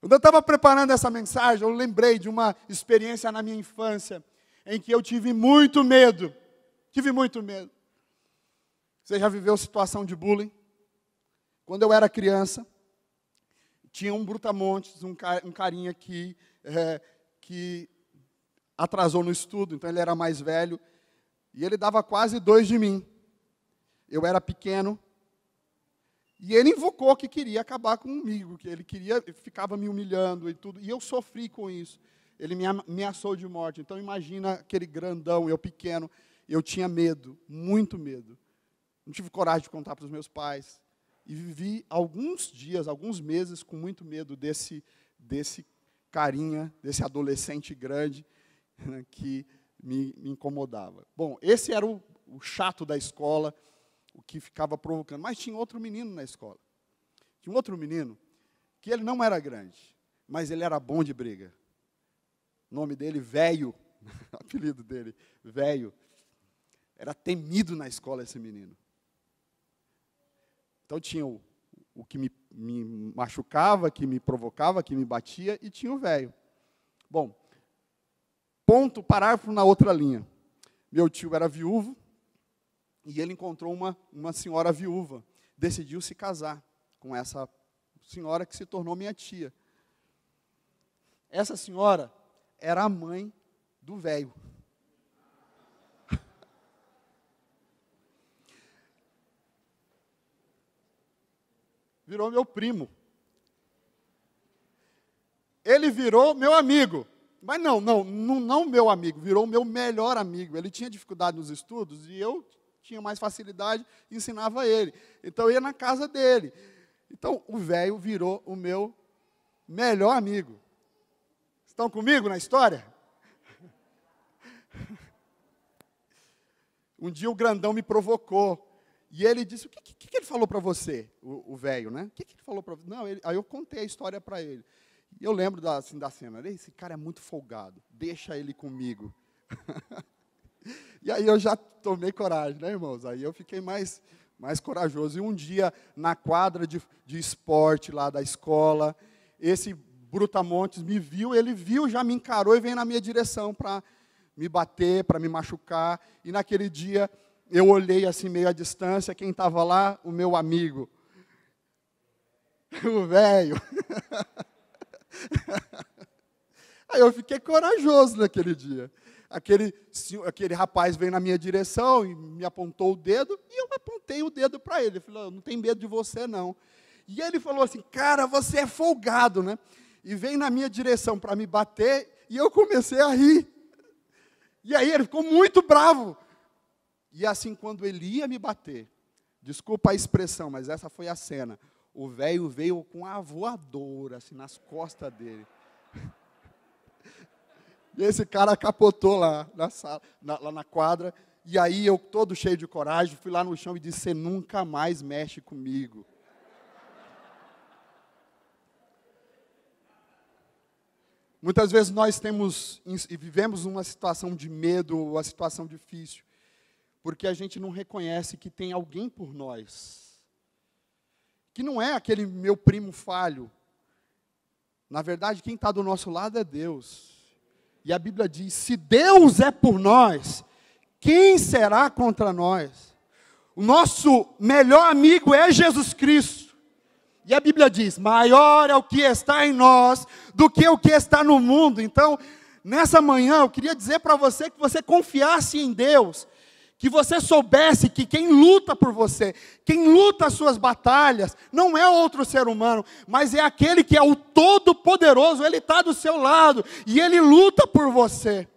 Quando eu estava preparando essa mensagem, eu lembrei de uma experiência na minha infância em que eu tive muito medo. Tive muito medo. Você já viveu situação de bullying? Quando eu era criança, tinha um brutamontes, um, carinha que, é, que atrasou no estudo, então ele era mais velho, e ele dava quase dois de mim. Eu era pequeno, e ele invocou que queria acabar comigo, que ele queria, ficava me humilhando e tudo. E eu sofri com isso. Ele me ameaçou de morte. Então imagina aquele grandão, eu pequeno. Eu tinha medo, muito medo. Não tive coragem de contar para os meus pais. E vivi alguns dias, alguns meses com muito medo desse, desse carinha, desse adolescente grande né, que me, me incomodava. Bom, esse era o, o chato da escola o que ficava provocando. Mas tinha outro menino na escola. Tinha um outro menino que ele não era grande, mas ele era bom de briga. O nome dele, Velho, apelido dele, Velho. Era temido na escola esse menino. Então tinha o, o que me, me machucava, que me provocava, que me batia, e tinha o velho. Bom, ponto, parágrafo na outra linha. Meu tio era viúvo, e ele encontrou uma, uma senhora viúva, decidiu se casar com essa senhora que se tornou minha tia. Essa senhora era a mãe do velho. Virou meu primo. Ele virou meu amigo. Mas não, não, não, meu amigo, virou meu melhor amigo. Ele tinha dificuldade nos estudos e eu tinha mais facilidade ensinava ele. Então eu ia na casa dele. Então o velho virou o meu melhor amigo. Estão comigo na história? Um dia o grandão me provocou. E ele disse: O que, que, que ele falou para você, o velho, né? O que, que ele falou para você? Não, ele, aí eu contei a história para ele. E eu lembro da, assim, da cena: Esse cara é muito folgado, deixa ele comigo. E aí eu já tomei coragem, né, irmãos? Aí eu fiquei mais, mais corajoso. E um dia, na quadra de, de esporte lá da escola, esse Brutamontes me viu, ele viu, já me encarou e veio na minha direção para me bater, para me machucar. E naquele dia eu olhei assim meio à distância, quem estava lá? O meu amigo. O velho. Aí eu fiquei corajoso naquele dia aquele, aquele rapaz veio na minha direção e me apontou o dedo, e eu apontei o dedo para ele. Ele falou: Não tem medo de você, não. E ele falou assim: Cara, você é folgado, né? E vem na minha direção para me bater, e eu comecei a rir. E aí ele ficou muito bravo. E assim, quando ele ia me bater, desculpa a expressão, mas essa foi a cena. O velho veio com a voadora, assim, nas costas dele. E esse cara capotou lá na, sala, na, lá na quadra. E aí eu, todo cheio de coragem, fui lá no chão e disse: Você nunca mais mexe comigo. Muitas vezes nós temos e vivemos uma situação de medo, uma situação difícil, porque a gente não reconhece que tem alguém por nós. Que não é aquele meu primo falho. Na verdade, quem está do nosso lado é Deus. E a Bíblia diz: se Deus é por nós, quem será contra nós? O nosso melhor amigo é Jesus Cristo. E a Bíblia diz: maior é o que está em nós do que o que está no mundo. Então, nessa manhã, eu queria dizer para você que você confiasse em Deus que você soubesse que quem luta por você, quem luta as suas batalhas, não é outro ser humano, mas é aquele que é o Todo-Poderoso, ele está do seu lado e ele luta por você.